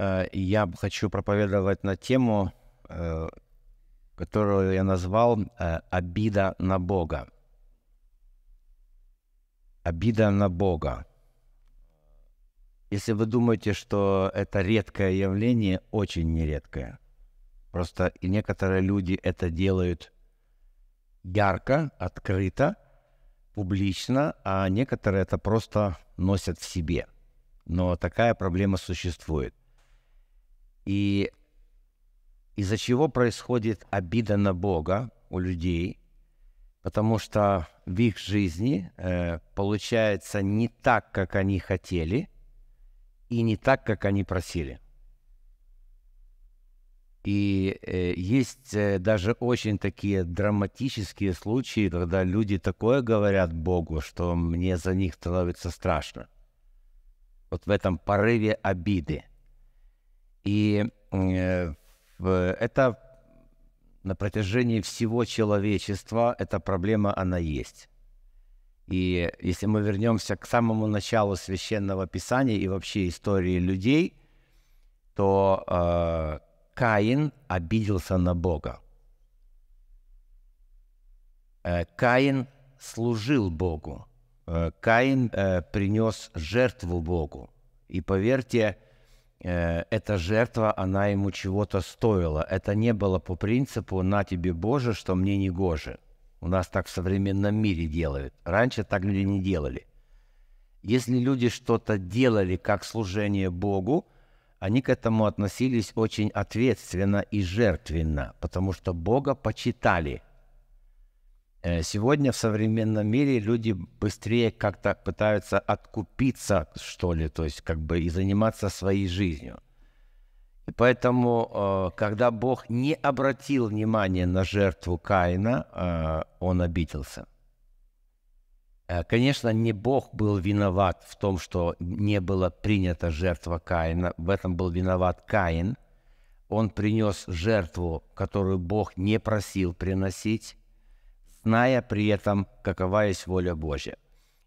Э, я хочу проповедовать на тему, э, которую я назвал э, «Обида на Бога». Обида на Бога. Если вы думаете, что это редкое явление, очень нередкое. Просто и некоторые люди это делают ярко, открыто, публично, а некоторые это просто носят в себе. Но такая проблема существует. И из-за чего происходит обида на Бога у людей, потому что в их жизни э, получается не так, как они хотели, и не так, как они просили. И э, есть э, даже очень такие драматические случаи, когда люди такое говорят Богу, что мне за них становится страшно. Вот в этом порыве обиды. И э, это на протяжении всего человечества эта проблема, она есть. И если мы вернемся к самому началу священного писания и вообще истории людей, то э, Каин обиделся на Бога. Э, Каин служил Богу. Э, Каин э, принес жертву Богу. И поверьте, э, Э, эта жертва, она ему чего-то стоила. Это не было по принципу «на тебе, Боже, что мне не гоже». У нас так в современном мире делают. Раньше так люди не делали. Если люди что-то делали как служение Богу, они к этому относились очень ответственно и жертвенно, потому что Бога почитали – Э, сегодня в современном мире люди быстрее как-то пытаются откупиться, что ли, то есть как бы и заниматься своей жизнью. И поэтому, э, когда Бог не обратил внимания на жертву Каина, э, он обиделся. Конечно, не Бог был виноват в том, что не была принята жертва Каина. В этом был виноват Каин. Он принес жертву, которую Бог не просил приносить зная при этом, какова есть воля Божья.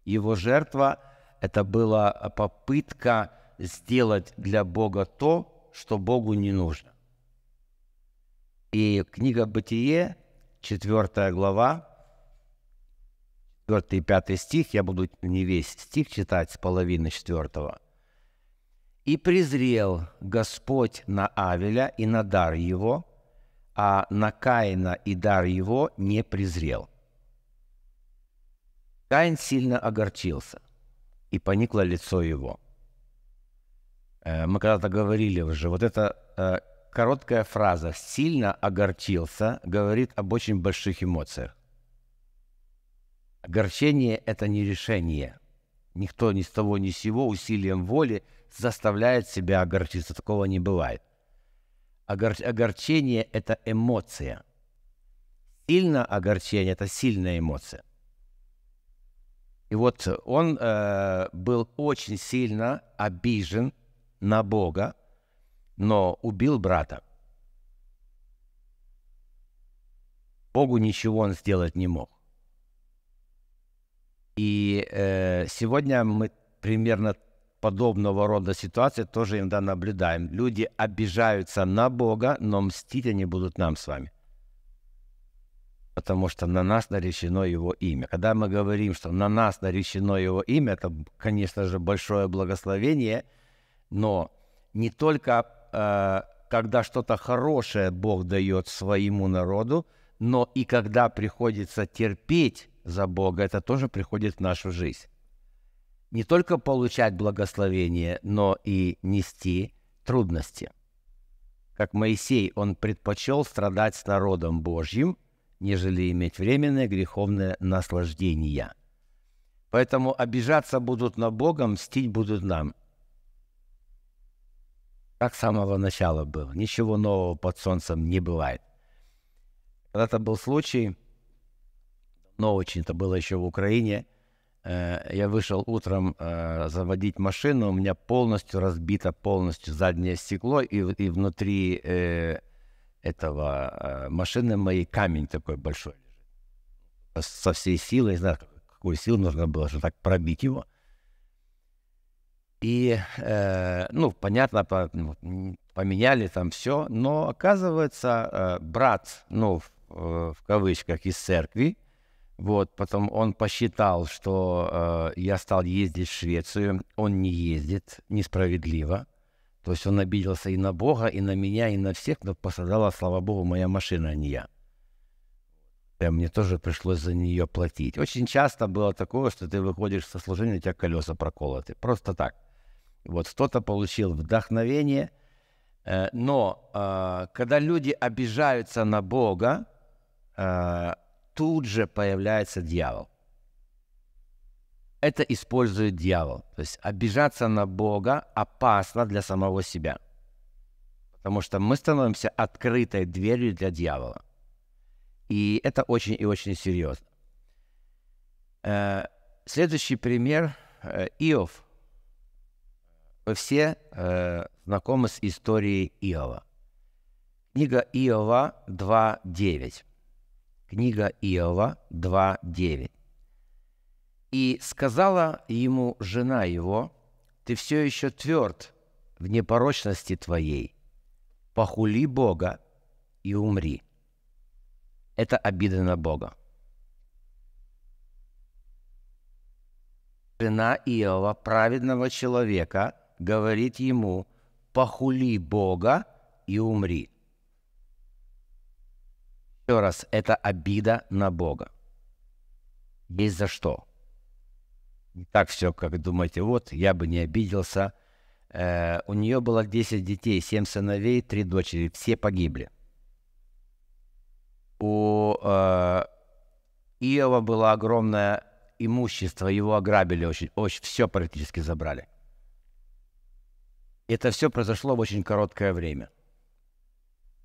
Его жертва – это была попытка сделать для Бога то, что Богу не нужно. И книга «Бытие», 4 глава, 4 и 5 стих, я буду не весь стих читать с половины 4. «И презрел Господь на Авеля и на дар его, а на Каина и дар его не презрел. Каин сильно огорчился, и поникло лицо его. Э, мы когда-то говорили уже, вот эта э, короткая фраза «сильно огорчился» говорит об очень больших эмоциях. Огорчение – это не решение. Никто ни с того ни с сего усилием воли заставляет себя огорчиться. Такого не бывает. Огор... Огорчение – это эмоция. Сильно огорчение – это сильная эмоция. И вот он э, был очень сильно обижен на Бога, но убил брата. Богу ничего он сделать не мог. И э, сегодня мы примерно подобного рода ситуации тоже иногда наблюдаем. Люди обижаются на Бога, но мстить они будут нам с вами. Потому что на нас наречено Его имя. Когда мы говорим, что на нас наречено Его имя, это, конечно же, большое благословение, но не только э, когда что-то хорошее Бог дает своему народу, но и когда приходится терпеть за Бога, это тоже приходит в нашу жизнь не только получать благословение, но и нести трудности. Как Моисей, он предпочел страдать с народом Божьим, нежели иметь временное греховное наслаждение. Поэтому обижаться будут на Бога, мстить будут нам. Как с самого начала было. Ничего нового под солнцем не бывает. Когда-то был случай, но очень это было еще в Украине – Э, я вышел утром э, заводить машину, у меня полностью разбито полностью заднее стекло, и, и внутри э, этого э, машины моей камень такой большой лежит. Со всей силы, не знаю, какую силу нужно было, чтобы так пробить его. И, э, ну, понятно, по, ну, поменяли там все, но оказывается, э, брат, ну, в, э, в кавычках, из церкви, вот, потом он посчитал, что э, я стал ездить в Швецию. Он не ездит, несправедливо. То есть он обиделся и на Бога, и на меня, и на всех, кто пострадала, слава Богу, моя машина, а не я. И э, мне тоже пришлось за нее платить. Очень часто было такое, что ты выходишь со служения, у тебя колеса проколоты. Просто так. Вот кто-то получил вдохновение. Э, но э, когда люди обижаются на Бога, тут же появляется дьявол. Это использует дьявол. То есть обижаться на Бога опасно для самого себя. Потому что мы становимся открытой дверью для дьявола. И это очень и очень серьезно. Э, следующий пример э, – Иов. Вы все э, знакомы с историей Иова. Книга Иова 2.9. Книга Иова 2.9. «И сказала ему жена его, «Ты все еще тверд в непорочности твоей. Похули Бога и умри». Это обида на Бога. Жена Иова, праведного человека, говорит ему, «Похули Бога и умри». Еще раз, это обида на Бога. Есть за что. Не так все, как думаете, вот, я бы не обиделся. Э, у нее было 10 детей, 7 сыновей, 3 дочери, все погибли. У э, Иова было огромное имущество, его ограбили очень, очень, все практически забрали. Это все произошло в очень короткое время –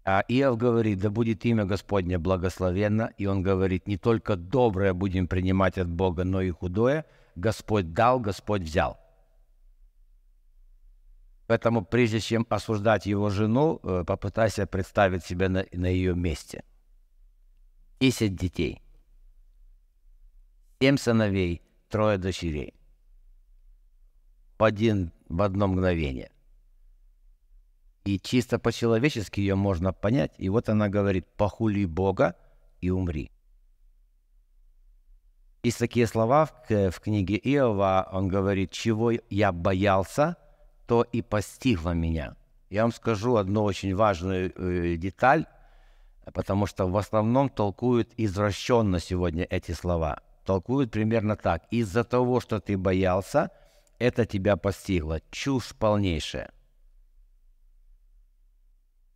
а Иов говорит, да будет имя Господне благословенно, и он говорит, не только доброе будем принимать от Бога, но и худое. Господь дал, Господь взял. Поэтому прежде чем осуждать его жену, э, попытайся представить себя на, на ее месте. Десять детей, семь сыновей, трое дочерей. В, один, в одно мгновение – и чисто по-человечески ее можно понять. И вот она говорит, похули Бога и умри. Есть такие слова в, в книге Иова, он говорит, чего я боялся, то и постигло меня. Я вам скажу одну очень важную э, деталь, потому что в основном толкуют извращенно сегодня эти слова. Толкуют примерно так. Из-за того, что ты боялся, это тебя постигло. Чушь полнейшая.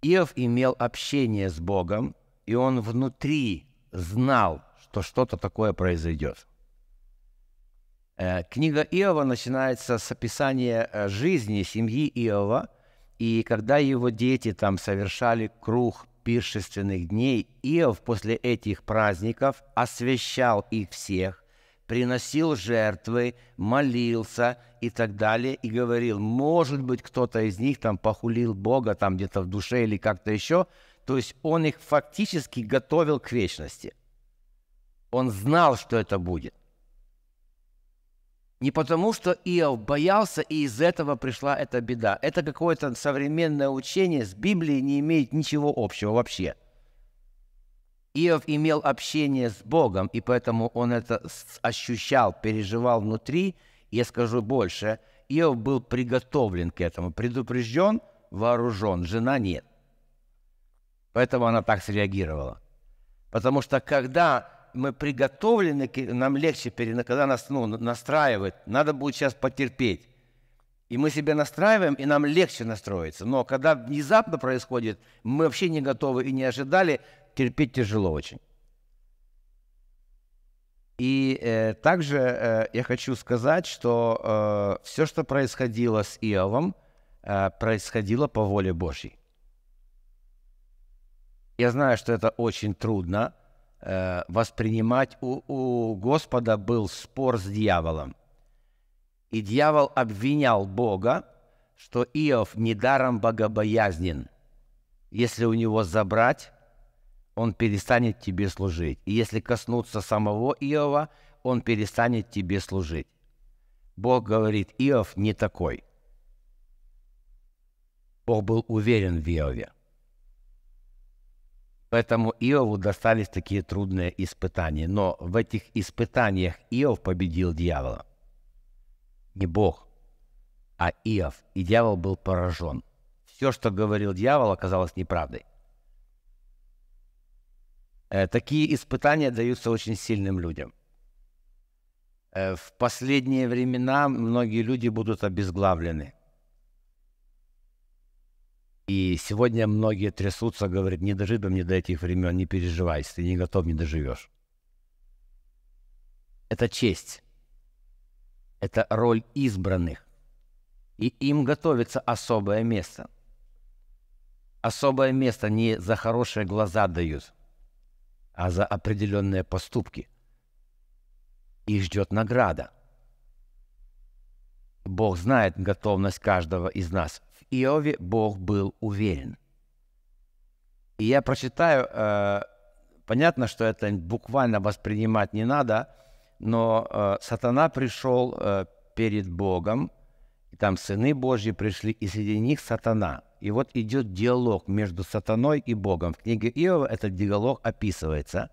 Иов имел общение с Богом, и он внутри знал, что что-то такое произойдет. Э, книга Иова начинается с описания э, жизни семьи Иова, и когда его дети там совершали круг пиршественных дней, Иов после этих праздников освещал их всех, приносил жертвы, молился и так далее, и говорил, может быть, кто-то из них там похулил Бога там где-то в душе или как-то еще. То есть он их фактически готовил к вечности. Он знал, что это будет. Не потому, что Иов боялся, и из этого пришла эта беда. Это какое-то современное учение с Библией не имеет ничего общего вообще – Иов имел общение с Богом, и поэтому он это ощущал, переживал внутри. Я скажу больше, Иов был приготовлен к этому, предупрежден, вооружен, жена нет. Поэтому она так среагировала. Потому что когда мы приготовлены, нам легче, когда нас ну, настраивает, надо будет сейчас потерпеть. И мы себя настраиваем, и нам легче настроиться. Но когда внезапно происходит, мы вообще не готовы и не ожидали, терпеть тяжело очень. И э, также э, я хочу сказать, что э, все, что происходило с Иовом, э, происходило по воле Божьей. Я знаю, что это очень трудно э, воспринимать. У, у Господа был спор с дьяволом. И дьявол обвинял Бога, что Иов недаром богобоязнен. Если у него забрать, он перестанет тебе служить. И если коснуться самого Иова, он перестанет тебе служить. Бог говорит, Иов не такой. Бог был уверен в Иове. Поэтому Иову достались такие трудные испытания. Но в этих испытаниях Иов победил дьявола. Не Бог, а Иов. И дьявол был поражен. Все, что говорил дьявол, оказалось неправдой. Э, такие испытания даются очень сильным людям. Э, в последние времена многие люди будут обезглавлены. И сегодня многие трясутся, говорят, не дожить бы мне до этих времен, не переживай, если ты не готов, не доживешь. Это честь. Это роль избранных. И им готовится особое место. Особое место не за хорошие глаза дают – а за определенные поступки. Их ждет награда. Бог знает готовность каждого из нас. В Иове Бог был уверен. И я прочитаю, э, понятно, что это буквально воспринимать не надо, но э, сатана пришел э, перед Богом, и там сыны Божьи пришли, и среди них сатана – и вот идет диалог между сатаной и Богом. В книге Иова этот диалог описывается.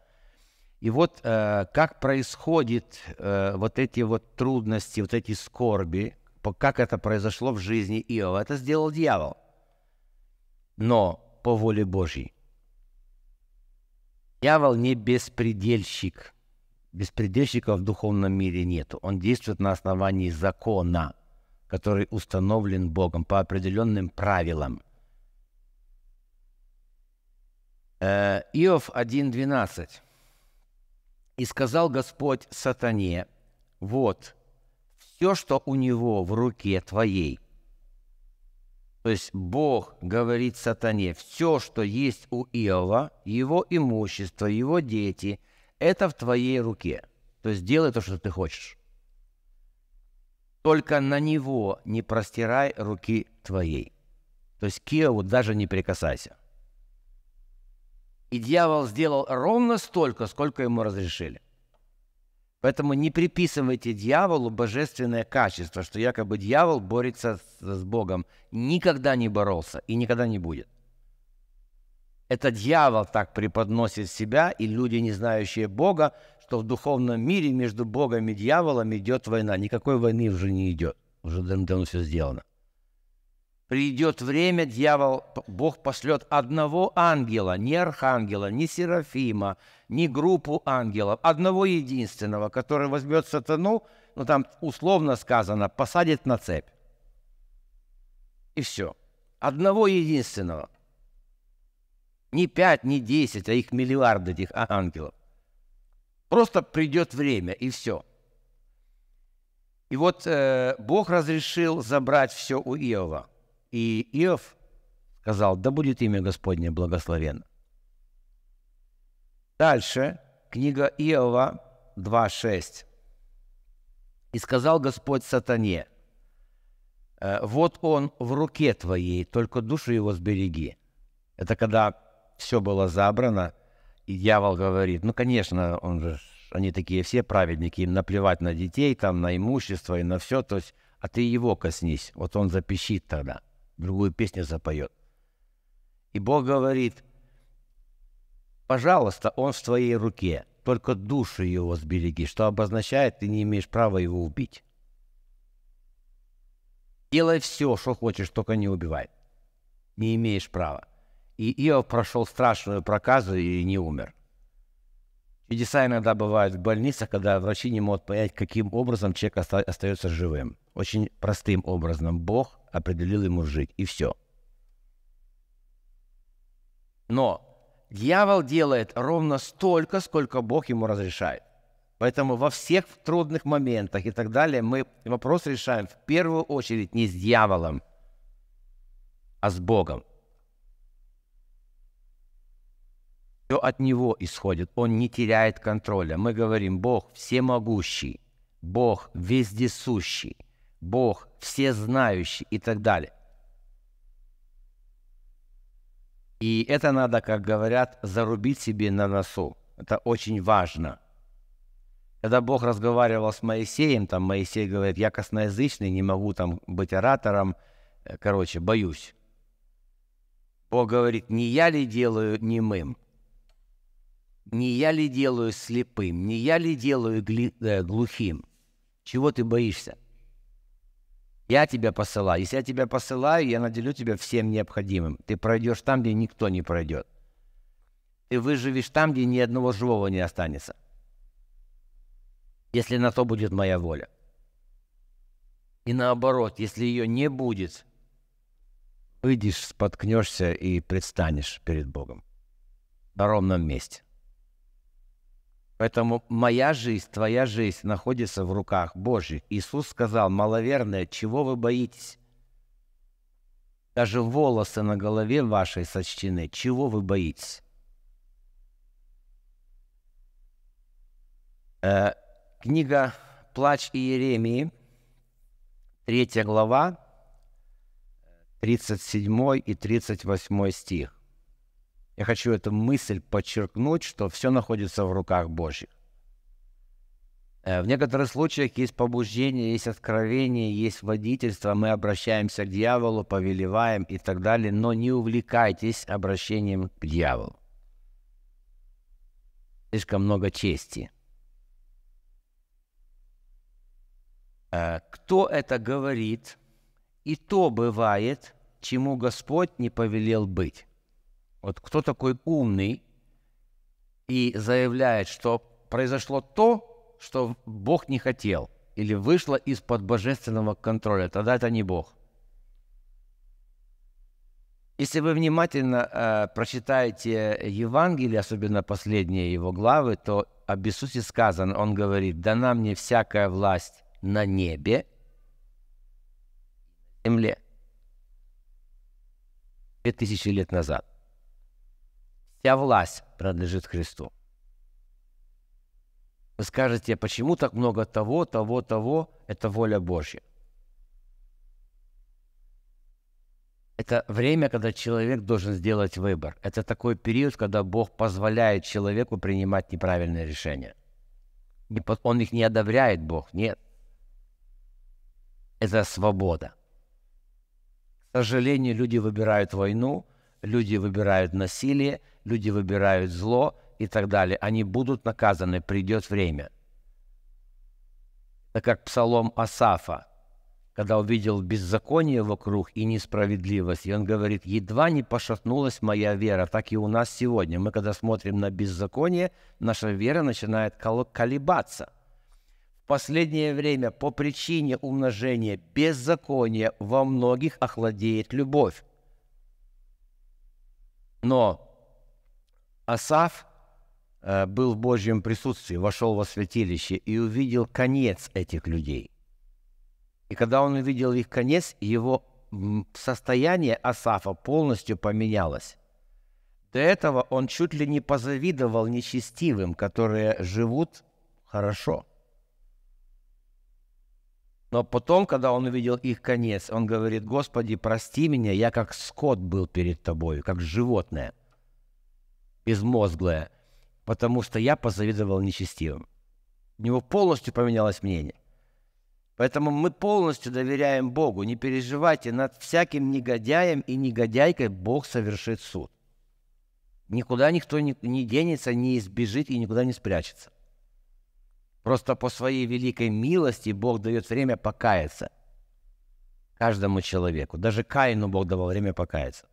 И вот э, как происходят э, вот эти вот трудности, вот эти скорби, как это произошло в жизни Иова. Это сделал дьявол, но по воле Божьей. Дьявол не беспредельщик. Беспредельщика в духовном мире нет. Он действует на основании закона – который установлен Богом по определенным правилам. Э, Иов 1.12. «И сказал Господь сатане, вот, все, что у него в руке твоей». То есть Бог говорит сатане, все, что есть у Иова, его имущество, его дети, это в твоей руке. То есть делай то, что ты хочешь только на него не простирай руки твоей. То есть к Киеву даже не прикасайся. И дьявол сделал ровно столько, сколько ему разрешили. Поэтому не приписывайте дьяволу божественное качество, что якобы дьявол борется с Богом. Никогда не боролся и никогда не будет. Это дьявол так преподносит себя, и люди, не знающие Бога, что в духовном мире между Богом и дьяволом идет война. Никакой войны уже не идет. Уже давно все сделано. Придет время, дьявол, Бог пошлет одного ангела, не архангела, не серафима, не группу ангелов, одного единственного, который возьмет сатану, ну там условно сказано, посадит на цепь. И все. Одного единственного. Не пять, не десять, а их миллиард этих а-, ангелов. Просто придет время, и все. И вот э, Бог разрешил забрать все у Иова. И Иов сказал, да будет имя Господне благословенно. Дальше книга Иова 2.6. «И сказал Господь сатане, э, вот он в руке твоей, только душу его сбереги». Это когда все было забрано – и дьявол говорит, ну, конечно, он же, они такие все праведники, им наплевать на детей, там, на имущество и на все, то есть, а ты его коснись, вот он запищит тогда, другую песню запоет. И Бог говорит, пожалуйста, он в твоей руке, только душу его сбереги, что обозначает, ты не имеешь права его убить. Делай все, что хочешь, только не убивай. Не имеешь права. И Иов прошел страшную проказу и не умер. Чудеса иногда бывают в больницах, когда врачи не могут понять, каким образом человек остается живым. Очень простым образом Бог определил ему жить, и все. Но дьявол делает ровно столько, сколько Бог ему разрешает. Поэтому во всех трудных моментах и так далее мы вопрос решаем в первую очередь не с дьяволом, а с Богом. все от Него исходит. Он не теряет контроля. Мы говорим, Бог всемогущий, Бог вездесущий, Бог всезнающий и так далее. И это надо, как говорят, зарубить себе на носу. Это очень важно. Когда Бог разговаривал с Моисеем, там Моисей говорит, я косноязычный, не могу там быть оратором, э, короче, боюсь. Бог говорит, не я ли делаю немым? Не я ли делаю слепым, не я ли делаю гли, э, глухим? Чего ты боишься? Я тебя посылаю. Если я тебя посылаю, я наделю тебя всем необходимым. Ты пройдешь там, где никто не пройдет. Ты выживешь там, где ни одного живого не останется. Если на то будет моя воля. И наоборот, если ее не будет, выйдешь, споткнешься и предстанешь перед Богом на ровном месте. Поэтому моя жизнь, твоя жизнь находится в руках Божьих. Иисус сказал, маловерное, чего вы боитесь? Даже волосы на голове вашей сочтены. Чего вы боитесь? Э, книга «Плач Иеремии», третья глава, 37 и 38 стих. Я хочу эту мысль подчеркнуть, что все находится в руках Божьих. Э, в некоторых случаях есть побуждение, есть откровение, есть водительство, мы обращаемся к дьяволу, повелеваем и так далее, но не увлекайтесь обращением к дьяволу. Слишком много чести. Э, кто это говорит, и то бывает, чему Господь не повелел быть. Вот кто такой умный и заявляет, что произошло то, что Бог не хотел, или вышло из-под божественного контроля, тогда это не Бог. Если вы внимательно э, прочитаете Евангелие, особенно последние его главы, то об Иисусе сказано, он говорит, дана мне всякая власть на небе, земле. Пять тысяч лет назад. Вся власть принадлежит Христу. Вы скажете, почему так много того, того, того? Это воля Божья. Это время, когда человек должен сделать выбор. Это такой период, когда Бог позволяет человеку принимать неправильные решения. Он их не одобряет, Бог, нет. Это свобода. К сожалению, люди выбирают войну, люди выбирают насилие, люди выбирают зло и так далее, они будут наказаны, придет время. Это как псалом Асафа, когда увидел беззаконие вокруг и несправедливость, и он говорит, едва не пошатнулась моя вера, так и у нас сегодня. Мы, когда смотрим на беззаконие, наша вера начинает колебаться. В последнее время по причине умножения беззакония во многих охладеет любовь. Но Асав э, был в Божьем присутствии, вошел во святилище и увидел конец этих людей. И когда он увидел их конец, его состояние Асафа полностью поменялось. До этого он чуть ли не позавидовал нечестивым, которые живут хорошо. Но потом, когда он увидел их конец, он говорит, «Господи, прости меня, я как скот был перед Тобой, как животное» безмозглое, потому что я позавидовал нечестивым. У него полностью поменялось мнение. Поэтому мы полностью доверяем Богу. Не переживайте, над всяким негодяем и негодяйкой Бог совершит суд. Никуда никто не, не денется, не избежит и никуда не спрячется. Просто по своей великой милости Бог дает время покаяться каждому человеку. Даже Каину Бог давал время покаяться.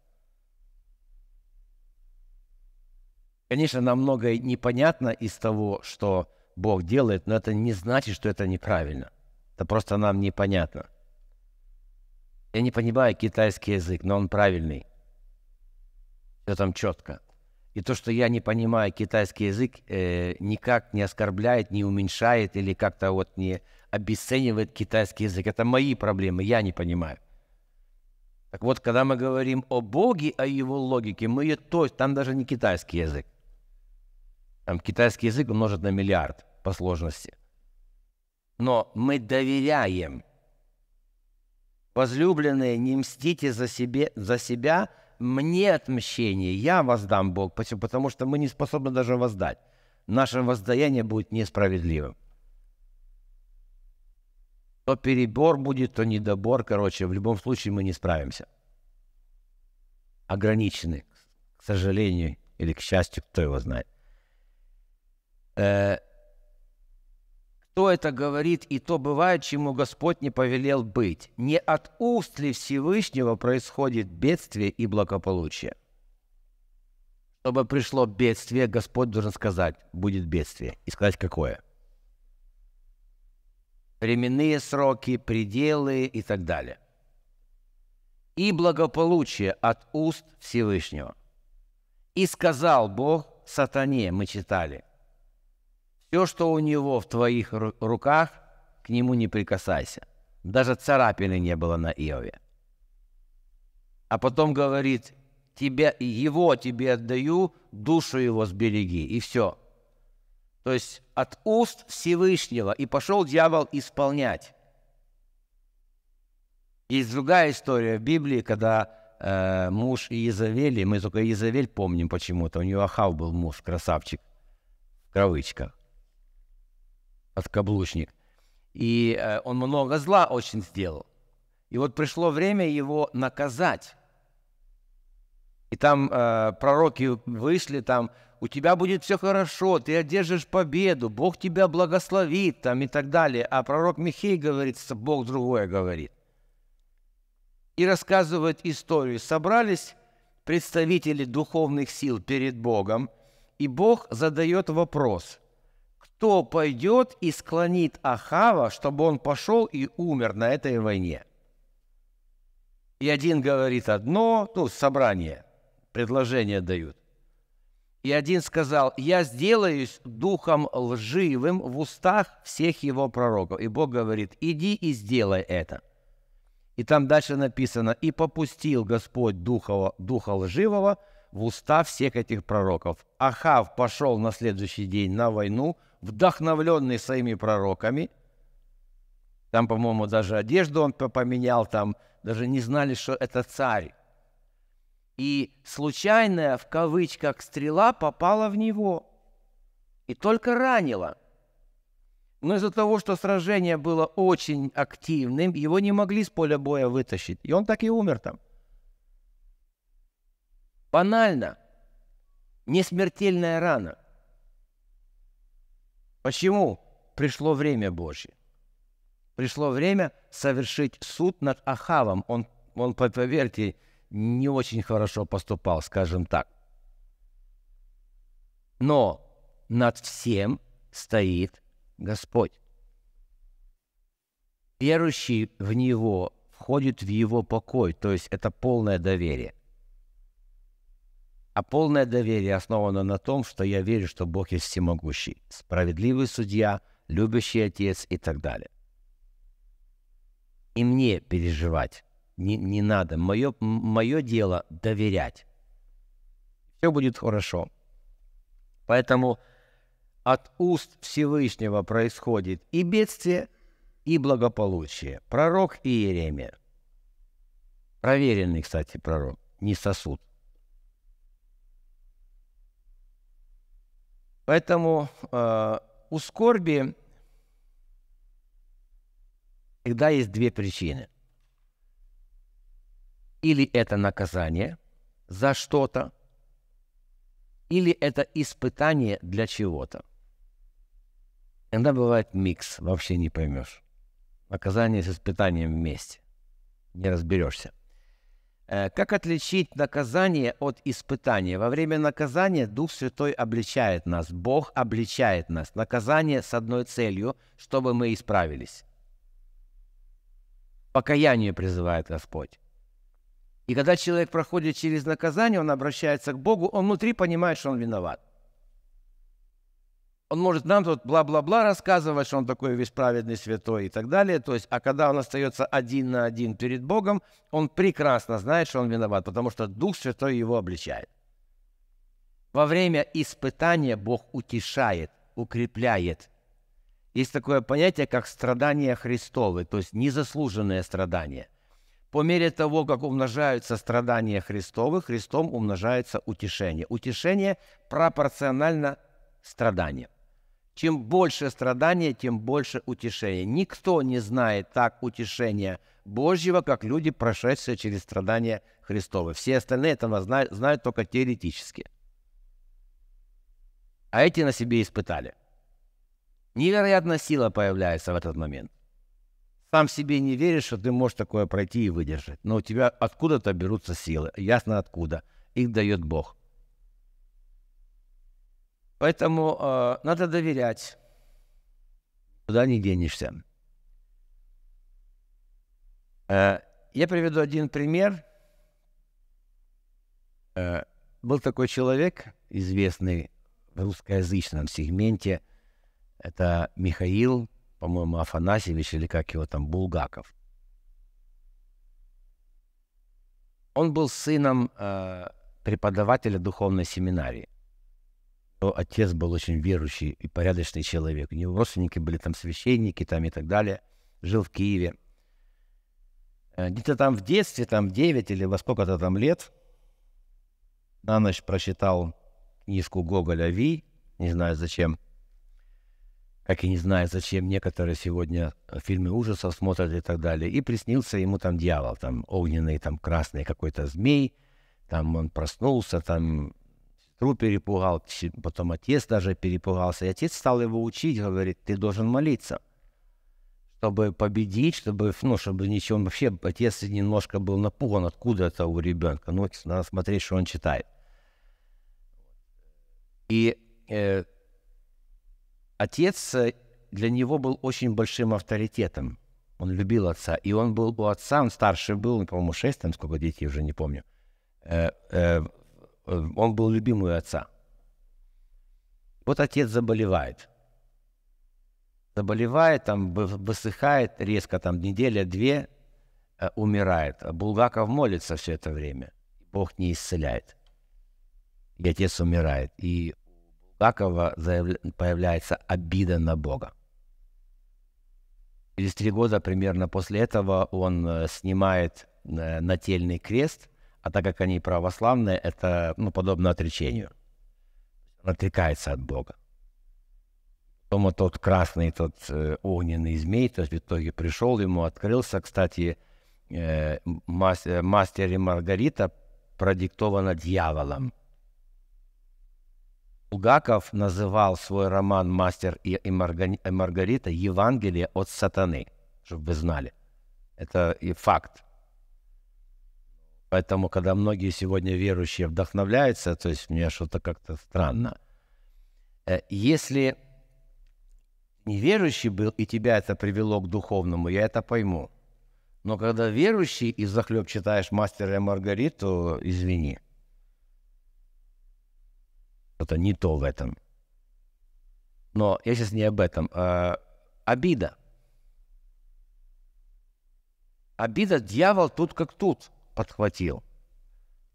Конечно, нам многое непонятно из того, что Бог делает, но это не значит, что это неправильно. Это просто нам непонятно. Я не понимаю китайский язык, но он правильный. Все там четко. И то, что я не понимаю китайский язык, э, никак не оскорбляет, не уменьшает или как-то вот не обесценивает китайский язык. Это мои проблемы, я не понимаю. Так вот, когда мы говорим о Боге, о его логике, мы ее то, там даже не китайский язык. Там китайский язык умножить на миллиард по сложности. Но мы доверяем. Возлюбленные, не мстите за, себе, за себя, мне отмщение, я воздам Бог, потому что мы не способны даже воздать. Наше воздаяние будет несправедливым. То перебор будет, то недобор, короче, в любом случае мы не справимся. Ограничены, к сожалению или к счастью, кто его знает. Э, кто это говорит, и то бывает, чему Господь не повелел быть. Не от уст ли Всевышнего происходит бедствие и благополучие? Чтобы пришло бедствие, Господь должен сказать, будет бедствие. И сказать, какое? Временные сроки, пределы и так далее. И благополучие от уст Всевышнего. И сказал Бог сатане, мы читали, все, что у него в твоих руках, к нему не прикасайся. Даже царапины не было на Иове. А потом говорит, тебя его тебе отдаю, душу его сбереги, и все. То есть от уст Всевышнего, и пошел дьявол исполнять. Есть другая история в Библии, когда э, муж Иезавели, мы только Иезавель помним почему-то, у него Ахав был муж, красавчик, в кавычках откаблучник. И э, он много зла очень сделал. И вот пришло время его наказать. И там э, пророки вышли, там, у тебя будет все хорошо, ты одержишь победу, Бог тебя благословит, там, и так далее. А пророк Михей говорит, Бог другое говорит. И рассказывает историю. Собрались представители духовных сил перед Богом, и Бог задает вопрос – кто пойдет и склонит Ахава, чтобы он пошел и умер на этой войне. И один говорит одно, ну, собрание, предложение дают. И один сказал, я сделаюсь духом лживым в устах всех его пророков. И Бог говорит, иди и сделай это. И там дальше написано, и попустил Господь духа, духа лживого в уста всех этих пророков. Ахав пошел на следующий день на войну – вдохновленный своими пророками. Там, по-моему, даже одежду он поменял, там даже не знали, что это царь. И случайная, в кавычках, стрела попала в него и только ранила. Но из-за того, что сражение было очень активным, его не могли с поля боя вытащить. И он так и умер там. Банально. Несмертельная рана – Почему пришло время Божье? Пришло время совершить суд над Ахавом. Он, он поверьте, не очень хорошо поступал, скажем так. Но над всем стоит Господь. Верующий в Него входит в Его покой, то есть это полное доверие. А полное доверие основано на том, что я верю, что Бог есть всемогущий, справедливый судья, любящий отец и так далее. И мне переживать не, не надо. Мое, мое дело доверять. Все будет хорошо. Поэтому от уст Всевышнего происходит и бедствие, и благополучие. Пророк Иеремия. Проверенный, кстати, пророк, не сосуд. Поэтому э, у скорби всегда есть две причины. Или это наказание за что-то, или это испытание для чего-то. Иногда бывает микс, вообще не поймешь. Наказание с испытанием вместе. Не разберешься. Э, как отличить наказание от испытания? Во время наказания Дух Святой обличает нас, Бог обличает нас. Наказание с одной целью, чтобы мы исправились. Покаянию призывает Господь. И когда человек проходит через наказание, он обращается к Богу, он внутри понимает, что он виноват он может нам тут бла-бла-бла рассказывать, что он такой весь праведный, святой и так далее. То есть, а когда он остается один на один перед Богом, он прекрасно знает, что он виноват, потому что Дух Святой его обличает. Во время испытания Бог утешает, укрепляет. Есть такое понятие, как страдания Христовы, то есть незаслуженное страдание. По мере того, как умножаются страдания Христовы, Христом умножается утешение. Утешение пропорционально страданиям. Чем больше страдания, тем больше утешения. Никто не знает так утешения Божьего, как люди, прошедшие через страдания Христовы. Все остальные это знают, знают только теоретически. А эти на себе испытали. Невероятная сила появляется в этот момент. Сам себе не веришь, что ты можешь такое пройти и выдержать. Но у тебя откуда-то берутся силы. Ясно откуда. Их дает Бог. Поэтому э, надо доверять. Куда не денешься. Э, я приведу один пример. Э, был такой человек, известный в русскоязычном сегменте. Это Михаил, по-моему, Афанасьевич или как его там, Булгаков. Он был сыном э, преподавателя духовной семинарии что отец был очень верующий и порядочный человек. У него родственники были там священники там и так далее. Жил в Киеве. Э, где-то там в детстве, там в 9 или во сколько-то там лет, на ночь прочитал книжку Гоголя «Ви», не знаю зачем, как и не знаю зачем некоторые сегодня э, фильмы ужасов смотрят и так далее. И приснился ему там дьявол, там огненный, там красный какой-то змей, там он проснулся, там сестру перепугал, потом отец даже перепугался. И отец стал его учить, говорит, ты должен молиться, чтобы победить, чтобы, ну, чтобы ничего вообще. Отец немножко был напуган, откуда это у ребенка. Ну, надо смотреть, что он читает. И э, отец э, для него был очень большим авторитетом. Он любил отца. И он был у отца, он старше был, по-моему, шесть, там сколько детей, уже не помню. Э, э, Э, он был любимый отца. Вот отец заболевает. Заболевает, там высыхает резко, там неделя-две, э, умирает. А Булгаков молится все это время. Бог не исцеляет. И отец умирает. И у Булгакова появляется обида на Бога. Через три года примерно после этого он э, снимает нательный крест – а так как они православные, это ну, подобно отречению. Он отрекается от Бога. Потом вот тот красный, тот э, огненный змей, то есть в итоге пришел, ему открылся. Кстати, э, мас, э, мастер и Маргарита продиктована дьяволом. Угаков называл свой роман «Мастер и, и, Маргарита» Евангелие от сатаны, чтобы вы знали. Это и факт. Поэтому, когда многие сегодня верующие вдохновляются, то есть мне что-то как-то странно. Э, если неверующий был, и тебя это привело к духовному, я это пойму. Но когда верующий и захлеб читаешь «Мастера и Маргариту», извини. Что-то не то в этом. Но я сейчас не об этом. А, обида. Обида, дьявол тут как тут – подхватил.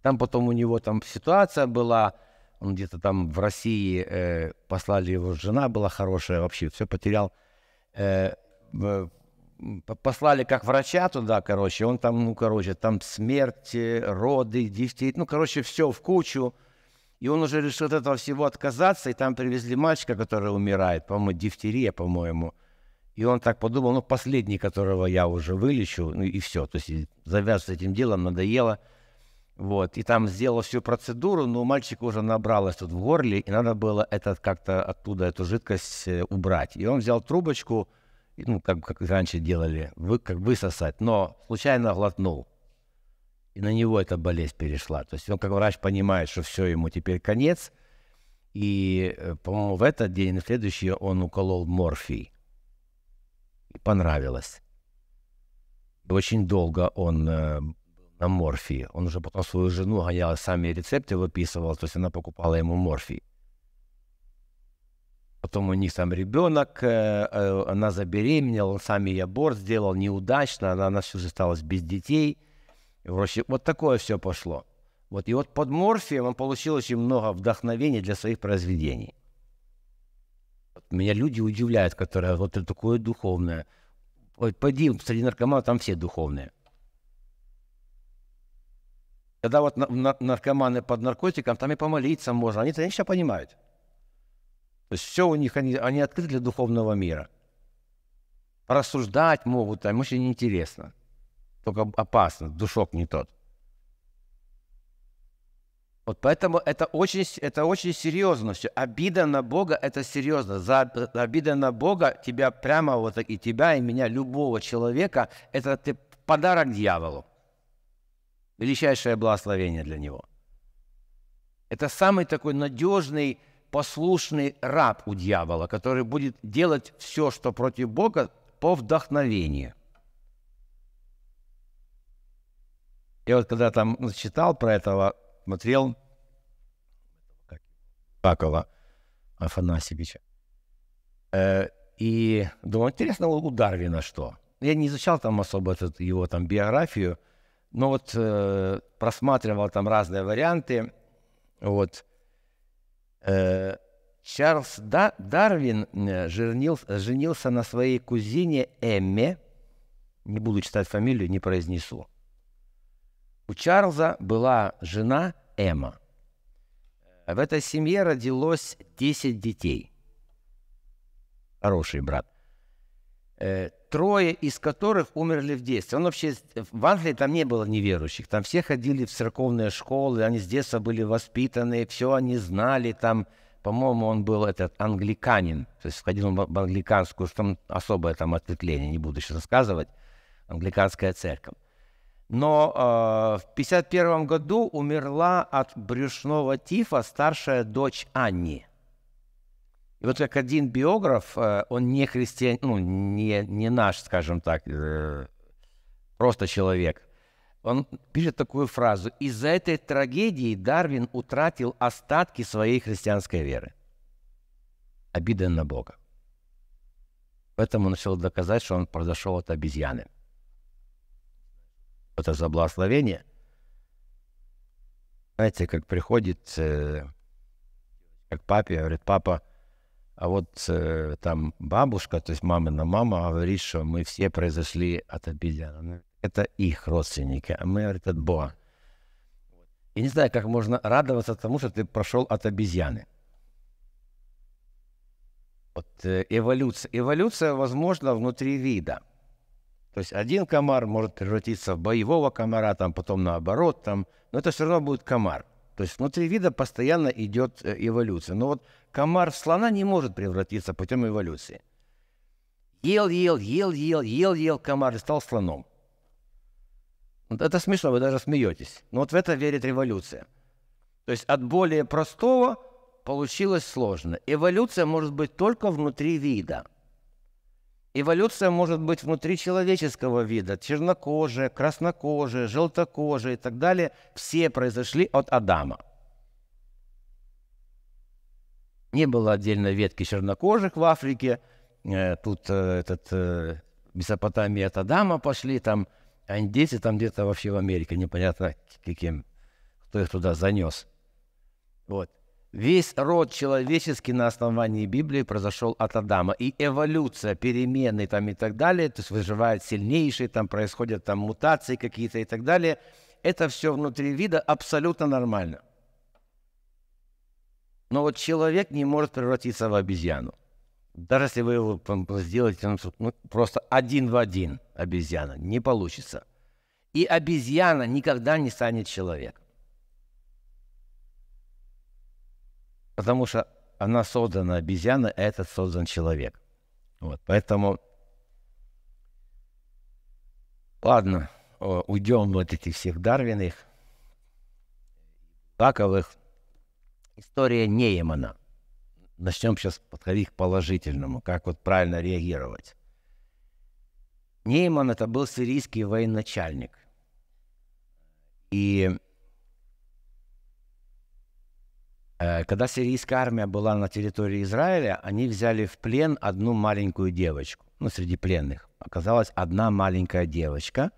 Там потом у него там ситуация была, он где-то там в России э, послали его жена была хорошая вообще, все потерял. Э, э, послали как врача туда, короче, он там, ну, короче, там смерть, роды, детей, ну, короче, все в кучу. И он уже решил от этого всего отказаться, и там привезли мальчика, который умирает, по-моему, дифтерия, по-моему. И он так подумал, ну, последний, которого я уже вылечу, ну и все. То есть завяз с этим делом, надоело. Вот. И там сделал всю процедуру, но мальчик уже набралось тут в горле, и надо было этот как-то оттуда эту жидкость э, убрать. И он взял трубочку, ну, как, как раньше делали, вы, как высосать, но случайно глотнул. И на него эта болезнь перешла. То есть он, как врач, понимает, что все, ему теперь конец. И, э, по-моему, в этот день, на следующий он уколол морфий и понравилось. очень долго он э, на морфии. Он уже потом свою жену гонял, а сами рецепты выписывал, то есть она покупала ему морфий. Потом у них там ребенок, э, э, она забеременела, он сам ей аборт сделал неудачно, она, она всю жизнь осталась без детей. И вообще, вот такое все пошло. Вот, и вот под морфием он получил очень много вдохновения для своих произведений. Меня люди удивляют, которые вот это такое духовное. Вот пойди, среди наркоманов там все духовные. Когда вот на, на, наркоманы под наркотиком, там и помолиться можно. Они, то конечно, понимают. То есть все у них, они, они открыты для духовного мира. Рассуждать могут, там очень интересно. Только опасно, душок не тот. Вот поэтому это очень, это очень серьезно все. Обида на Бога – это серьезно. За обида на Бога тебя прямо вот и тебя, и меня, любого человека, это ты подарок дьяволу. Величайшее благословение для него. Это самый такой надежный, послушный раб у дьявола, который будет делать все, что против Бога, по вдохновению. Я вот когда там читал про этого смотрел Акова Афанасьевича. Э, и думал, интересно, у Дарвина что? Я не изучал там особо этот, его там биографию, но вот э, просматривал там разные варианты. Вот. Э, Чарльз да, Дарвин э, жирнил, женился на своей кузине Эмме. Не буду читать фамилию, не произнесу. У Чарльза была жена Эмма. В этой семье родилось 10 детей. Хороший брат. Э, трое из которых умерли в детстве. Он вообще в Англии там не было неверующих. Там все ходили в церковные школы, они с детства были воспитаны, все они знали. Там, по-моему, он был этот англиканин, то есть входил в англиканскую, там особое там ответвление, не буду сейчас рассказывать, англиканская церковь. Но э, в 1951 году умерла от брюшного тифа старшая дочь Анни. И вот как один биограф, э, он не христиан, ну, не, не наш, скажем так, э, просто человек, он пишет такую фразу. Из-за этой трагедии Дарвин утратил остатки своей христианской веры. Обида на Бога. Поэтому он начал доказать, что он произошел от обезьяны. Это за благословение. Знаете, как приходит э, как папе, говорит, папа, а вот э, там бабушка, то есть мамина мама, говорит, что мы все произошли от обезьян. Это их родственники, а мы, говорит, от Бога. Я не знаю, как можно радоваться тому, что ты прошел от обезьяны. Вот э, эволюция. Эволюция возможна внутри вида – то есть один комар может превратиться в боевого комара, там, потом наоборот, там, но это все равно будет комар. То есть внутри вида постоянно идет э, эволюция. Но вот комар слона не может превратиться путем эволюции. Ел, ел, ел, ел, ел, ел комар и стал слоном. Вот это смешно, вы даже смеетесь. Но вот в это верит революция. То есть от более простого получилось сложно. Эволюция может быть только внутри вида – Эволюция может быть внутри человеческого вида. Чернокожие, краснокожие, желтокожие и так далее. Все произошли от Адама. Не было отдельной ветки чернокожих в Африке. Э, тут э, этот э, Месопотамия от Адама пошли, там андесы там где-то вообще в Америке, непонятно каким, кто их туда занес. Вот. Весь род человеческий на основании Библии произошел от Адама. И эволюция, перемены там и так далее, то есть выживают сильнейшие, там происходят там мутации какие-то и так далее. Это все внутри вида абсолютно нормально. Но вот человек не может превратиться в обезьяну. Даже если вы его сделаете ну, просто один в один обезьяна, не получится. И обезьяна никогда не станет человеком. Потому что она создана обезьяна, а этот создан человек. Вот, поэтому... Ладно, уйдем вот этих всех Дарвиных, Баковых. История Неймана. Начнем сейчас подходить к положительному, как вот правильно реагировать. Нейман это был сирийский военачальник. И Э, когда сирийская армия была на территории Израиля, они взяли в плен одну маленькую девочку. Ну, среди пленных. Оказалась одна маленькая девочка.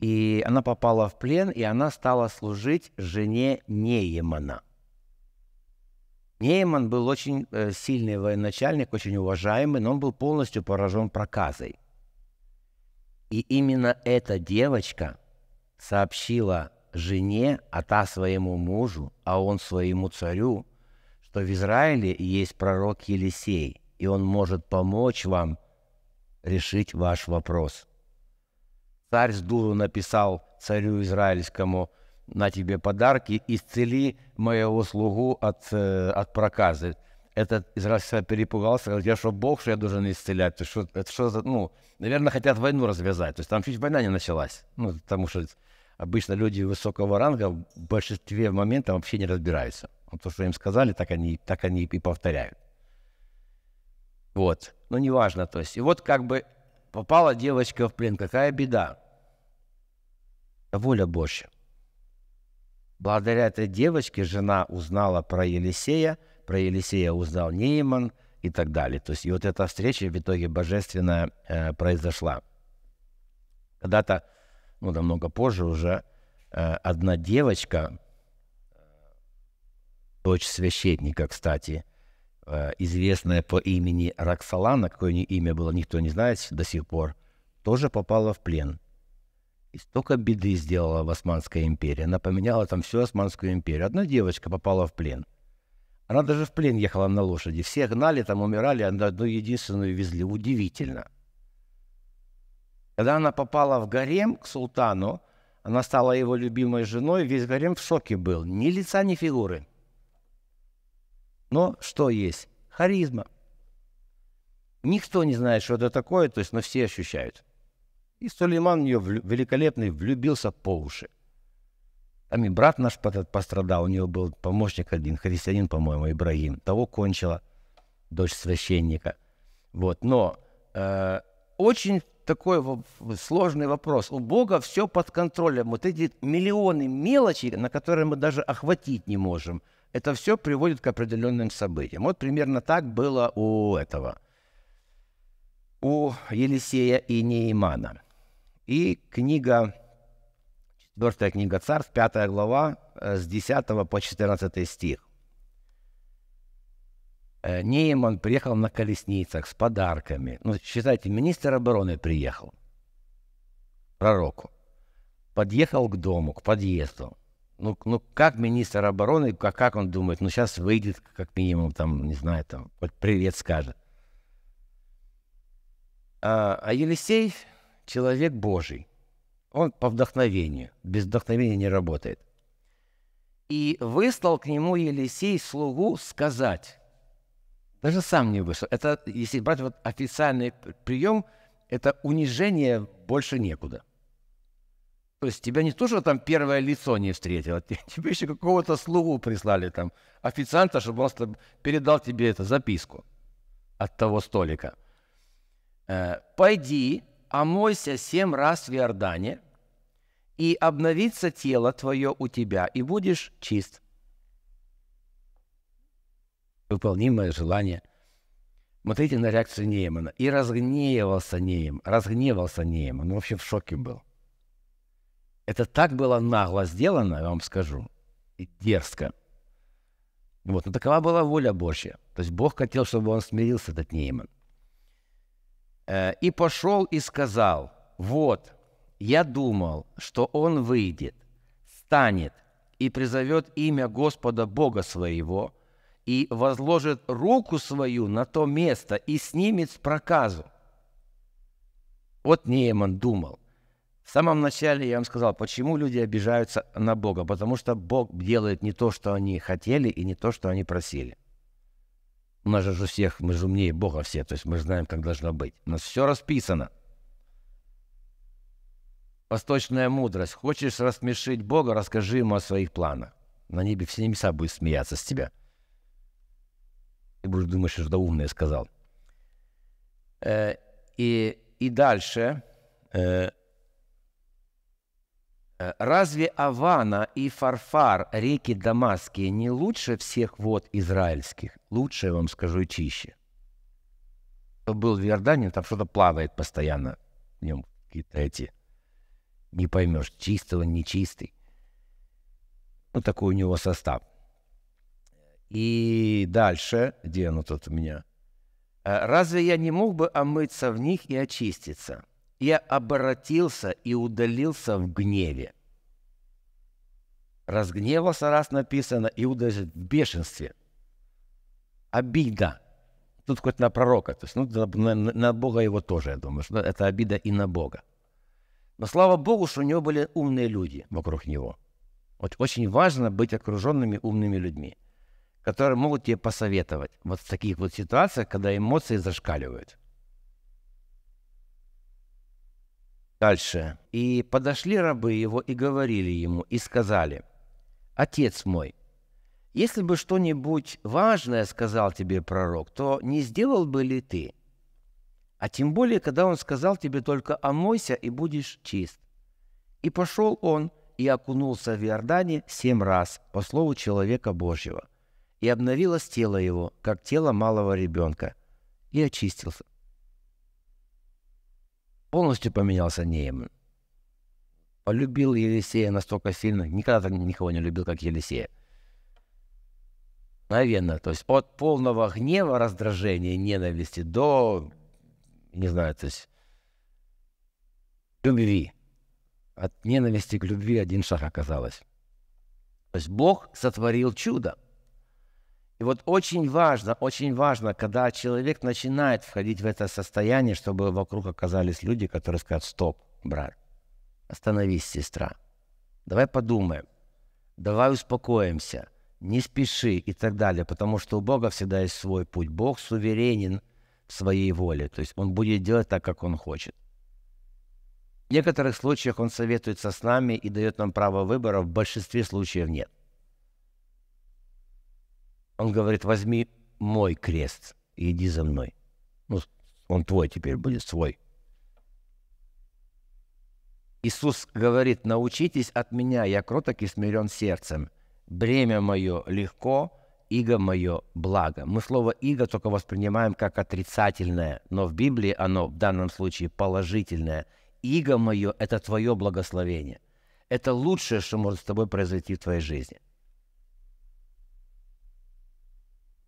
И она попала в плен, и она стала служить жене Неемана. Нейман был очень э, сильный военачальник, очень уважаемый, но он был полностью поражен проказой. И именно эта девочка сообщила жене, а та своему мужу, а он своему царю, что в Израиле есть пророк Елисей, и он может помочь вам решить ваш вопрос. Царь с дуру написал царю израильскому, на тебе подарки, исцели моего слугу от, э, от проказы. Этот израильский перепугался, говорит, я что, Бог, что я должен исцелять? Ты что, это что за, ну, наверное, хотят войну развязать. То есть там чуть война не началась. Ну, потому что обычно люди высокого ранга в большинстве моментов вообще не разбираются. Вот то, что им сказали, так они, так они и повторяют. Вот. Ну, неважно, то есть. И вот как бы попала девочка в плен. Какая беда? Воля Божья. Благодаря этой девочке жена узнала про Елисея, про Елисея узнал Нейман и так далее. То есть и вот эта встреча в итоге божественная э, произошла. Когда-то ну, намного позже уже, э, одна девочка, э, дочь священника, кстати, э, известная по имени Роксолана, какое у нее имя было, никто не знает до сих пор, тоже попала в плен. И столько беды сделала в Османской империи. Она поменяла там всю Османскую империю. Одна девочка попала в плен. Она даже в плен ехала на лошади. Все гнали, там умирали, одну единственную везли. Удивительно. Когда она попала в гарем к султану, она стала его любимой женой, весь гарем в шоке был. Ни лица, ни фигуры. Но что есть? Харизма. Никто не знает, что это такое, то есть, но все ощущают. И Сулейман в нее великолепный влюбился по уши. Там и брат наш пострадал, у него был помощник один, христианин, по-моему, Ибрагим. Того кончила дочь священника. Вот, но э, очень такой сложный вопрос. У Бога все под контролем. Вот эти миллионы мелочей, на которые мы даже охватить не можем, это все приводит к определенным событиям. Вот примерно так было у этого, у Елисея и Неимана. И книга, четвертая книга Царств, пятая глава, э, с 10 по 14 стих. Э, Нейман приехал на колесницах с подарками. Ну, считайте, министр обороны приехал. Пророку. Подъехал к дому, к подъезду. Ну, ну как министр обороны, как, как он думает, ну сейчас выйдет, как минимум, там, не знаю, там, хоть привет скажет. А, а Елисей человек Божий. Он по вдохновению. Без вдохновения не работает. И выслал к нему Елисей слугу сказать, даже сам не вышел. Это, если брать вот официальный прием, это унижение больше некуда. То есть тебя не то, что там первое лицо не встретило, тебе еще какого-то слугу прислали там, официанта, чтобы он передал тебе эту записку от того столика. Э, «Пойди, омойся семь раз в Иордане, и обновится тело твое у тебя, и будешь чист» выполнимое желание. Смотрите на реакцию Неймана. И разгневался Нейм, разгневался Нейм. Он вообще в шоке был. Это так было нагло сделано, я вам скажу, и дерзко. Вот, но такова была воля Божья. То есть Бог хотел, чтобы он смирился, этот Нейман. Э, «И пошел и сказал, вот, я думал, что он выйдет, станет и призовет имя Господа Бога своего, и возложит руку свою на то место и снимет с проказу. Вот Нейман думал. В самом начале я вам сказал, почему люди обижаются на Бога. Потому что Бог делает не то, что они хотели, и не то, что они просили. У нас же у всех, мы же умнее Бога все, то есть мы знаем, как должно быть. У нас все расписано. Восточная мудрость. Хочешь рассмешить Бога, расскажи ему о своих планах. На небе все небеса будут смеяться с тебя. Ты будешь думать, что что-то умное сказал. Э, и, и дальше. Э, э, Разве Авана и Фарфар, реки Дамасские, не лучше всех вод израильских? Лучше, я вам скажу, и чище. Кто был в Иордании, там что-то плавает постоянно. В нем какие-то эти... Не поймешь, чистый он, нечистый. Ну, такой у него состав. И дальше, где оно тут у меня? А, «Разве я не мог бы омыться в них и очиститься? Я обратился и удалился в гневе». Разгневался, раз написано, и удалился в бешенстве. Обида. Тут хоть на пророка, то есть ну, на, на, Бога его тоже, я думаю, что это обида и на Бога. Но слава Богу, что у него были умные люди вокруг него. Вот очень важно быть окруженными умными людьми которые могут тебе посоветовать вот в таких вот ситуациях, когда эмоции зашкаливают. Дальше. «И подошли рабы его и говорили ему, и сказали, «Отец мой, если бы что-нибудь важное сказал тебе пророк, то не сделал бы ли ты? А тем более, когда он сказал тебе только «омойся и будешь чист». И пошел он и окунулся в Иордане семь раз по слову человека Божьего и обновилось тело его, как тело малого ребенка, и очистился. Полностью поменялся Нейман. Полюбил Елисея настолько сильно, никогда так никого не любил, как Елисея. Мгновенно, то есть от полного гнева, раздражения, ненависти до, не знаю, то есть любви. От ненависти к любви один шаг оказалось. То есть Бог сотворил чудо. И вот очень важно, очень важно, когда человек начинает входить в это состояние, чтобы вокруг оказались люди, которые скажут, стоп, брат, остановись, сестра, давай подумаем, давай успокоимся, не спеши и так далее, потому что у Бога всегда есть свой путь. Бог суверенен в своей воле, то есть Он будет делать так, как Он хочет. В некоторых случаях Он советуется с нами и дает нам право выбора, в большинстве случаев нет. Он говорит, возьми мой крест и иди за мной. Ну, он твой теперь будет, свой. Иисус говорит, научитесь от меня, я кроток и смирен сердцем. Бремя мое легко, иго мое благо. Мы слово иго только воспринимаем как отрицательное, но в Библии оно в данном случае положительное. Иго мое – это твое благословение. Это лучшее, что может с тобой произойти в твоей жизни –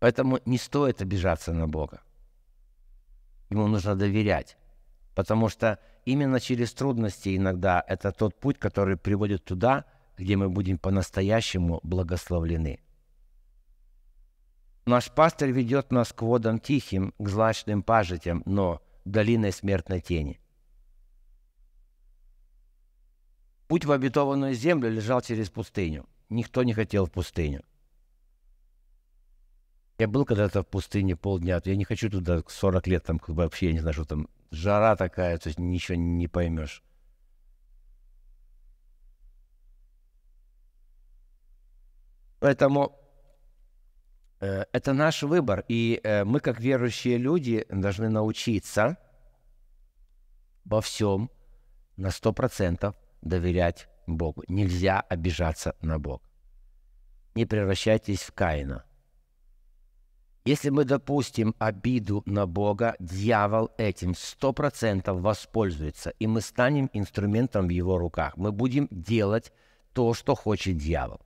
Поэтому не стоит обижаться на Бога. Ему нужно доверять. Потому что именно через трудности иногда это тот путь, который приводит туда, где мы будем по-настоящему благословлены. Наш пастор ведет нас к водам тихим, к злачным пажитям, но долиной смертной тени. Путь в обетованную землю лежал через пустыню. Никто не хотел в пустыню – я был когда-то в пустыне полдня, я не хочу туда 40 лет, там как бы вообще, я не знаю, что там, жара такая, то есть ничего не поймешь. Поэтому э, это наш выбор, и э, мы, как верующие люди, должны научиться во всем на 100% доверять Богу. Нельзя обижаться на Бога. Не превращайтесь в Каина – если мы допустим обиду на Бога, дьявол этим 100% воспользуется, и мы станем инструментом в его руках. Мы будем делать то, что хочет дьявол.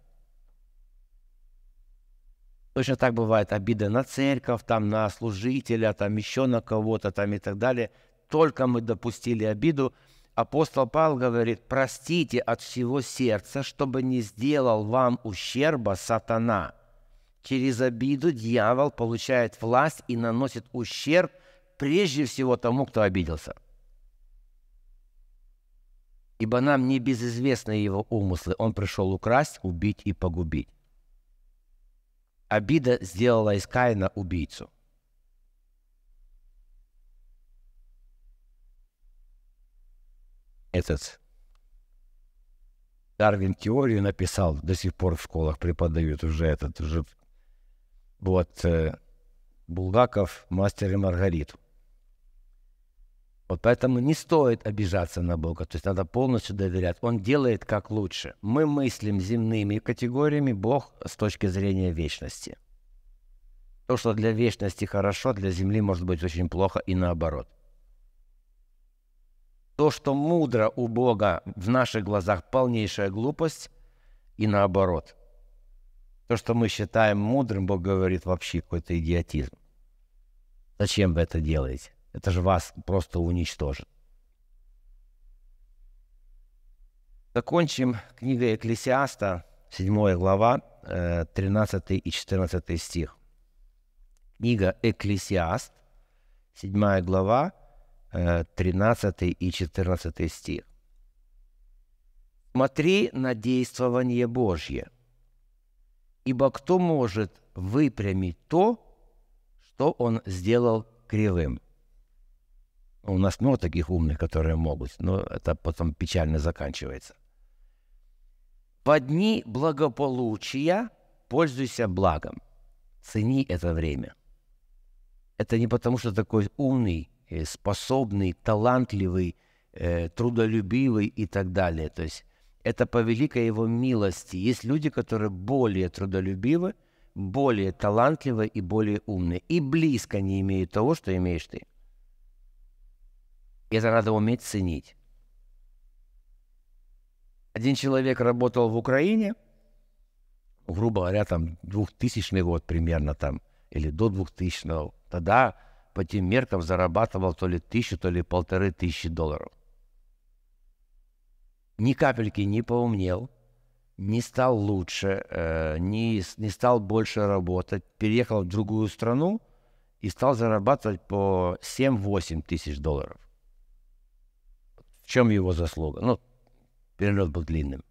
Точно так бывает обида на церковь, там, на служителя, там еще на кого-то там и так далее. Только мы допустили обиду, апостол Павел говорит, простите от всего сердца, чтобы не сделал вам ущерба сатана – Через обиду дьявол получает власть и наносит ущерб прежде всего тому, кто обиделся. Ибо нам не безызвестны его умыслы. Он пришел украсть, убить и погубить. Обида сделала из Каина убийцу. Этот Дарвин теорию написал, до сих пор в школах преподают уже этот, уже вот э, Булгаков «Мастер и Маргариту». Вот поэтому не стоит обижаться на Бога, то есть надо полностью доверять. Он делает как лучше. Мы мыслим земными категориями, Бог с точки зрения вечности. То, что для вечности хорошо, для земли может быть очень плохо и наоборот. То, что мудро у Бога в наших глазах полнейшая глупость и наоборот – то, что мы считаем мудрым, Бог говорит вообще какой-то идиотизм. Зачем вы это делаете? Это же вас просто уничтожит. Закончим книгой Экклесиаста, 7 глава, 13 э, и 14 стих. Книга Экклесиаст, 7 глава, 13 э, и 14 стих. «Смотри на действование Божье – ибо кто может выпрямить то, что он сделал кривым? У нас много таких умных, которые могут, но это потом печально заканчивается. По дни благополучия пользуйся благом. Цени это время. Это не потому, что такой умный, э, способный, талантливый, э, трудолюбивый и так далее. То есть это по великой его милости. Есть люди, которые более трудолюбивы, более талантливы и более умны. И близко не имеют того, что имеешь ты. Это надо уметь ценить. Один человек работал в Украине, грубо говоря, там 2000 год примерно там, или до 2000 -го. Тогда по тем меркам зарабатывал то ли тысячу, то ли полторы тысячи долларов ни капельки не поумнел, не стал лучше, э, не, не стал больше работать, переехал в другую страну и стал зарабатывать по 7-8 тысяч долларов. В чем его заслуга? Ну, перелет был длинным.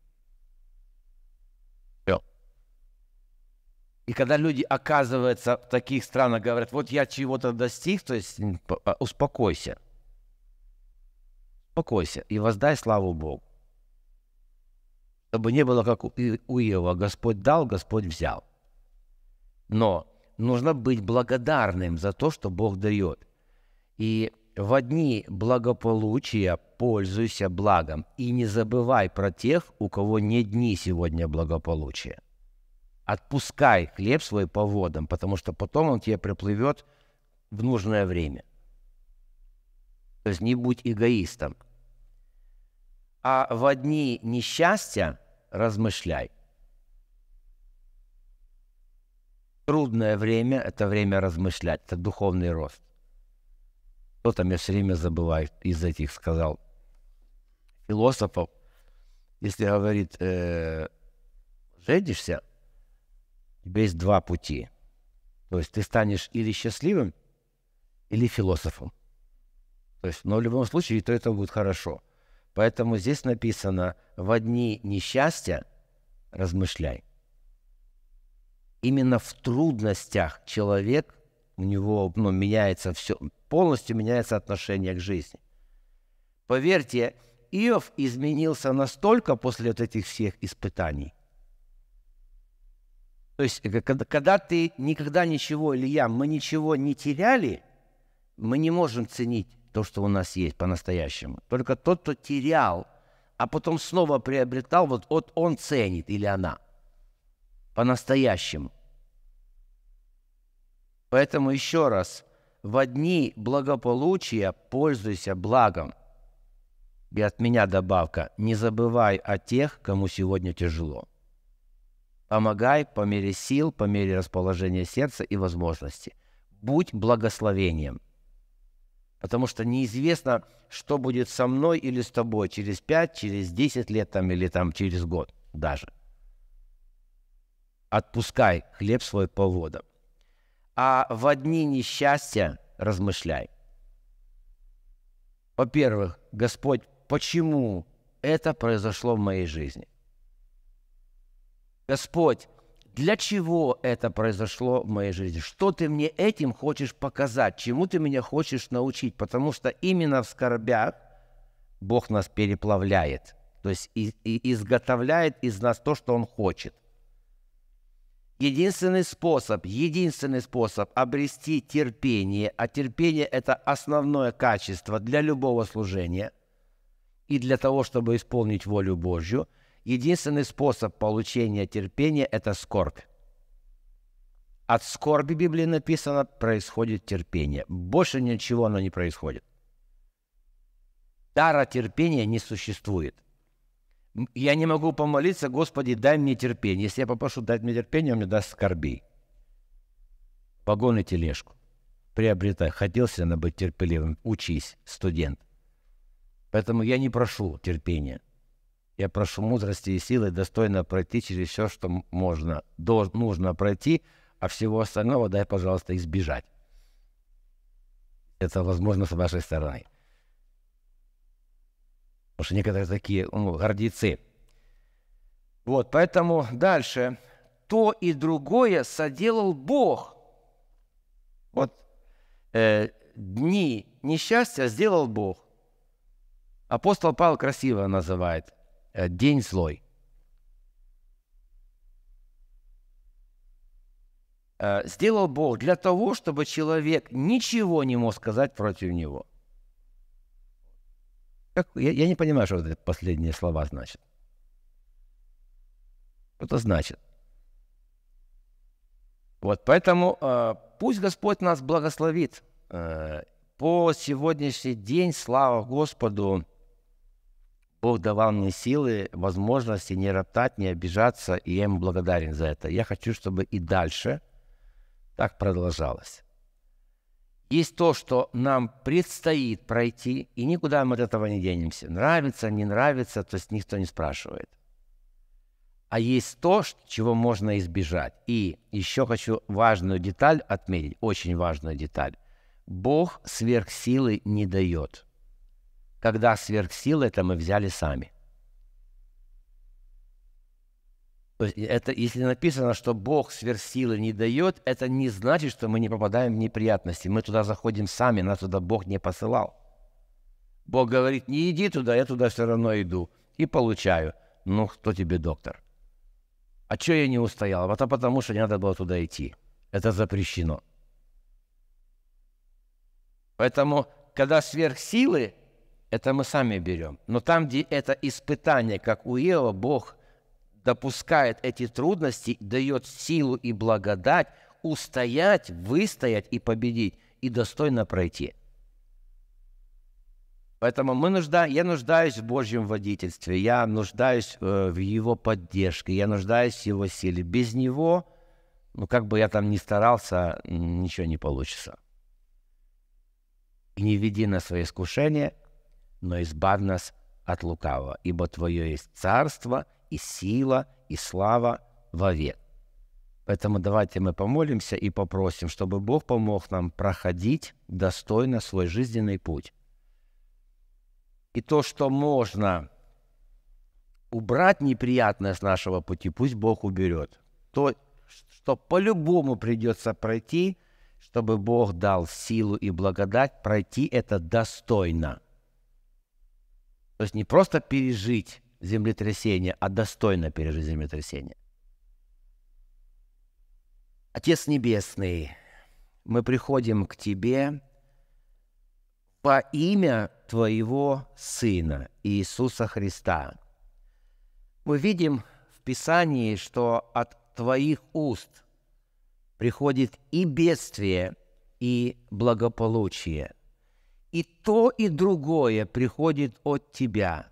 И когда люди оказываются в таких странах, говорят, вот я чего-то достиг, то есть а, успокойся. Успокойся и воздай славу Богу чтобы не было, как у, у Иова, Господь дал, Господь взял. Но нужно быть благодарным за то, что Бог дает. И в одни благополучия пользуйся благом и не забывай про тех, у кого не дни сегодня благополучия. Отпускай хлеб свой по водам, потому что потом он тебе приплывет в нужное время. То есть не будь эгоистом – а в одни несчастья размышляй. Трудное время – это время размышлять, это духовный рост. Кто там, я все время забываю, из этих сказал философов, если говорит, э, женишься, у тебя есть два пути. То есть ты станешь или счастливым, или философом. То есть, но в любом случае, то это будет хорошо – Поэтому здесь написано «в одни несчастья размышляй». Именно в трудностях человек, у него ну, меняется все, полностью меняется отношение к жизни. Поверьте, Иов изменился настолько после вот этих всех испытаний. То есть, э, когда ты никогда ничего, или я, мы ничего не теряли, мы не можем ценить то, что у нас есть по-настоящему. Только тот, кто терял, а потом снова приобретал, вот, вот он ценит или она по-настоящему. Поэтому еще раз, в дни благополучия пользуйся благом. И от меня добавка, не забывай о тех, кому сегодня тяжело. Помогай по мере сил, по мере расположения сердца и возможности. Будь благословением – Потому что неизвестно, что будет со мной или с тобой через 5, через 10 лет там, или там, через год даже. Отпускай хлеб свой по водам. А в одни несчастья размышляй. Во-первых, Господь, почему это произошло в моей жизни? Господь, для чего это произошло в моей жизни? Что ты мне этим хочешь показать? Чему ты меня хочешь научить? Потому что именно в скорбях Бог нас переплавляет. То есть и, и изготовляет из нас то, что Он хочет. Единственный способ, единственный способ обрести терпение, а терпение – это основное качество для любого служения и для того, чтобы исполнить волю Божью – Единственный способ получения терпения – это скорбь. От скорби, в Библии написано, происходит терпение. Больше ничего оно не происходит. Дара терпения не существует. Я не могу помолиться, Господи, дай мне терпение. Если я попрошу дать мне терпение, Он мне даст скорби. Погон тележку. Приобретай. Хотел себе быть терпеливым. Учись, студент. Поэтому я не прошу терпения. Я прошу мудрости и силы достойно пройти через все, что можно, долж, нужно пройти, а всего остального дай, пожалуйста, избежать. Это возможно с вашей стороны. Потому что некоторые такие ну, гордецы. Вот, поэтому дальше. То и другое соделал Бог. Вот э, дни несчастья сделал Бог. Апостол Павел красиво называет. Э, день злой. Э, сделал Бог для того, чтобы человек ничего не мог сказать против него. Как, я, я не понимаю, что это последние слова значат. Это значит. Вот поэтому э, пусть Господь нас благословит. Э, по сегодняшний день, слава Господу, Бог давал мне силы, возможности не роптать, не обижаться, и я ему благодарен за это. Я хочу, чтобы и дальше так продолжалось. Есть то, что нам предстоит пройти, и никуда мы от этого не денемся. Нравится, не нравится, то есть никто не спрашивает. А есть то, чего можно избежать. И еще хочу важную деталь отметить, очень важную деталь. Бог сверхсилы не дает – когда сверхсилы это мы взяли сами. Это, если написано, что Бог сверхсилы не дает, это не значит, что мы не попадаем в неприятности. Мы туда заходим сами, нас туда Бог не посылал. Бог говорит, не иди туда, я туда все равно иду. И получаю. Ну, кто тебе доктор? А что я не устоял? Это а потому, что не надо было туда идти. Это запрещено. Поэтому, когда сверхсилы, это мы сами берем. Но там, где это испытание, как у Ева, Бог допускает эти трудности, дает силу и благодать устоять, выстоять и победить, и достойно пройти. Поэтому мы нужда... я нуждаюсь в Божьем водительстве, я нуждаюсь э, в Его поддержке, я нуждаюсь в Его силе. Без Него, ну как бы я там ни старался, ничего не получится. И не веди на свои искушения, но избавь нас от лукавого, ибо Твое есть царство и сила и слава вовек. Поэтому давайте мы помолимся и попросим, чтобы Бог помог нам проходить достойно свой жизненный путь. И то, что можно убрать неприятное с нашего пути, пусть Бог уберет. То, что по-любому придется пройти, чтобы Бог дал силу и благодать пройти это достойно – то есть не просто пережить землетрясение, а достойно пережить землетрясение. Отец Небесный, мы приходим к Тебе по имя Твоего Сына Иисуса Христа. Мы видим в Писании, что от Твоих уст приходит и бедствие, и благополучие – и то, и другое приходит от Тебя.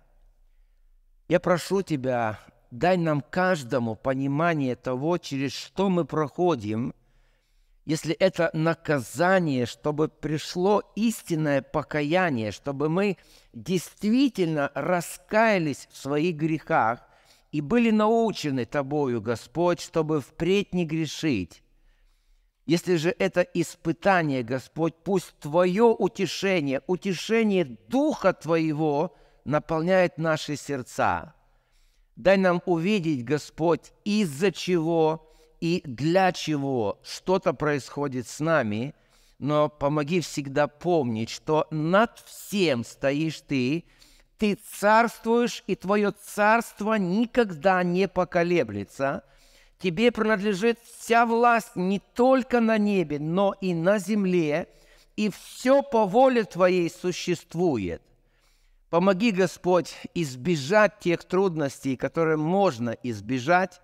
Я прошу Тебя, дай нам каждому понимание того, через что мы проходим, если это наказание, чтобы пришло истинное покаяние, чтобы мы действительно раскаялись в своих грехах и были научены Тобою, Господь, чтобы впредь не грешить. Если же это испытание, Господь, пусть Твое утешение, утешение Духа Твоего наполняет наши сердца. Дай нам увидеть, Господь, из-за чего и для чего что-то происходит с нами, но помоги всегда помнить, что над всем стоишь Ты, Ты царствуешь, и Твое царство никогда не поколеблется – Тебе принадлежит вся власть не только на небе, но и на земле, и все по воле Твоей существует. Помоги, Господь, избежать тех трудностей, которые можно избежать,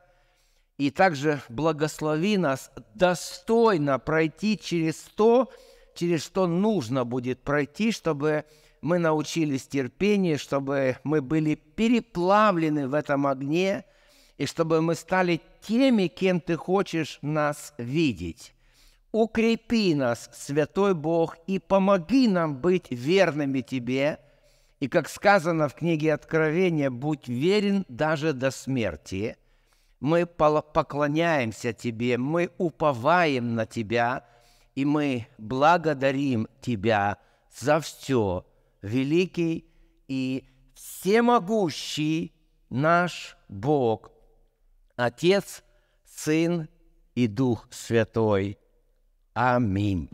и также благослови нас достойно пройти через то, через что нужно будет пройти, чтобы мы научились терпению, чтобы мы были переплавлены в этом огне – и чтобы мы стали теми, кем Ты хочешь нас видеть. Укрепи нас, Святой Бог, и помоги нам быть верными Тебе, и, как сказано в книге Откровения, будь верен даже до смерти. Мы поклоняемся Тебе, мы уповаем на Тебя, и мы благодарим Тебя за все, великий и всемогущий наш Бог Отец, Сын и Дух Святой. Аминь.